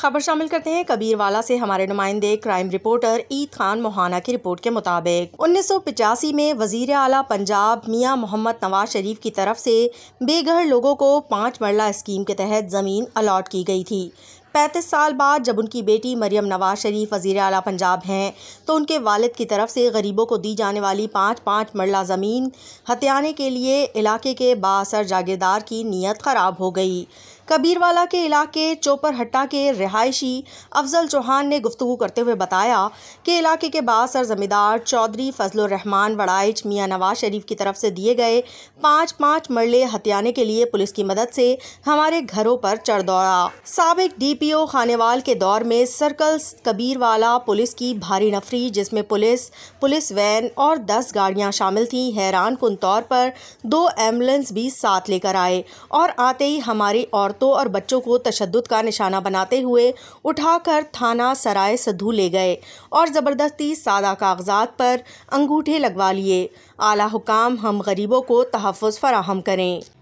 खबर शामिल करते हैं कबीरवाला से हमारे नुमाइंदे क्राइम रिपोर्टर ईद खान मोहाना की रिपोर्ट के मुताबिक पिचासी में वजीर अला पंजाब मियां मोहम्मद नवाज शरीफ की तरफ से बेघर लोगों को पाँच मरला स्कीम के तहत ज़मीन अलाट की गई थी पैंतीस साल बाद जब उनकी बेटी मरियम नवाज शरीफ वज़ी अला पंजाब हैं तो उनके वालिद की तरफ से गरीबों को दी जाने वाली पाँच पाँच मरला ज़मीन हत्याने के लिए इलाके के बासर जागीरदार की नीयत ख़राब हो गई कबीरवाला के इलाके चोपरहट्टा के रिहायशी अफजल चौहान ने गुफ्तु करते हुए बताया कि इलाके के बासर ज़मींदार चौधरी फजलरहमान वड़ाइच मियाँ नवाज शरीफ की तरफ से दिए गए पाँच पाँच मरले हत्याने के लिए पुलिस की मदद से हमारे घरों पर चढ़ दौड़ा सबक डी पी ओ खानेवाल के दौर में सर्कल कबीरवाला पुलिस की भारी नफरी जिसमें पुलिस पुलिस वैन और दस गाड़ियाँ शामिल थीं हैरान कन तौर पर दो एम्बुलेंस भी साथ लेकर आए और आते ही हमारी औरत औरतों और बच्चों को तशद का निशाना बनाते हुए उठाकर थाना सराय सधू ले गए और ज़बरदस्ती सादा कागजात पर अंगूठे लगवा लिए आला हुकाम हम गरीबों को तहफ़ फराहम करें